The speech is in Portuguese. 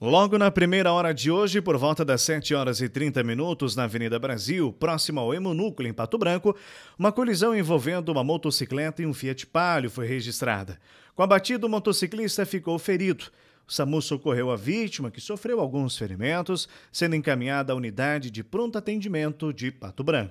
Logo na primeira hora de hoje, por volta das 7 horas e 30 minutos, na Avenida Brasil, próximo ao Hemonúcleo, em Pato Branco, uma colisão envolvendo uma motocicleta e um Fiat Palio foi registrada. Com a batida, o motociclista ficou ferido. O SAMU socorreu a vítima, que sofreu alguns ferimentos, sendo encaminhada à unidade de pronto atendimento de Pato Branco.